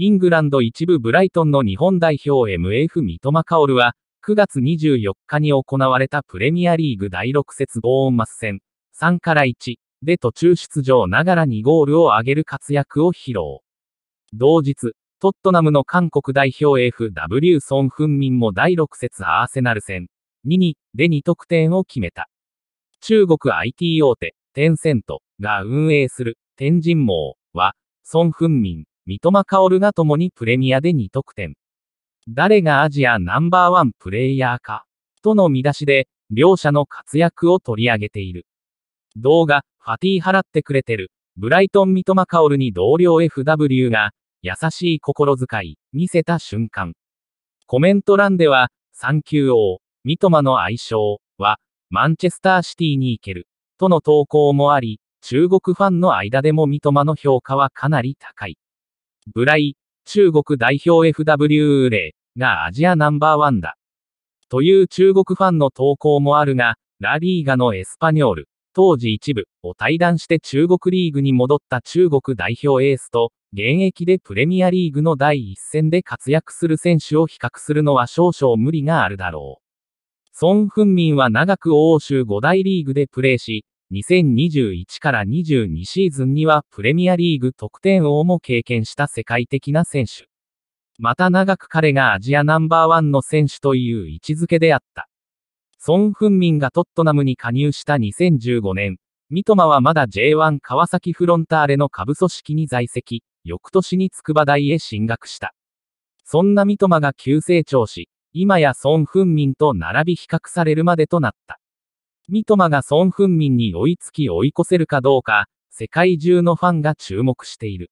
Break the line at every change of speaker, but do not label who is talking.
イングランド一部ブライトンの日本代表 MF 三笘薫は、9月24日に行われたプレミアリーグ第6節ボーンマス戦、3から1で途中出場ながら2ゴールを挙げる活躍を披露。同日、トットナムの韓国代表 FW ソン・フンミンも第6節アーセナル戦、2に、で2得点を決めた。中国 IT 大手、テンセントが運営する天神網は、ソン・フンミン、三笘薫が共にプレミアで2得点。誰がアジアナンバーワンプレイヤーか、との見出しで、両者の活躍を取り上げている。動画、ファティ払ってくれてる、ブライトン三笘薫に同僚 FW が、優しい心遣い、見せた瞬間。コメント欄では、3。休王、三笘の愛称は、マンチェスターシティに行ける、との投稿もあり、中国ファンの間でも三笘の評価はかなり高い。ブライ、中国代表 FW レイがアジアナンバーワンだ。という中国ファンの投稿もあるが、ラリーガのエスパニョール、当時一部を退団して中国リーグに戻った中国代表エースと、現役でプレミアリーグの第一線で活躍する選手を比較するのは少々無理があるだろう。ソン・フンミンは長く欧州5大リーグでプレーし、2021から22シーズンにはプレミアリーグ得点王も経験した世界的な選手。また長く彼がアジアナンバーワンの選手という位置づけであった。ソン・フンミンがトットナムに加入した2015年、三笘はまだ J1 川崎フロンターレの下部組織に在籍、翌年に筑波大へ進学した。そんな三笘が急成長し、今やソン・フンミンと並び比較されるまでとなった。三笘が孫ン・民に追いつき追い越せるかどうか、世界中のファンが注目している。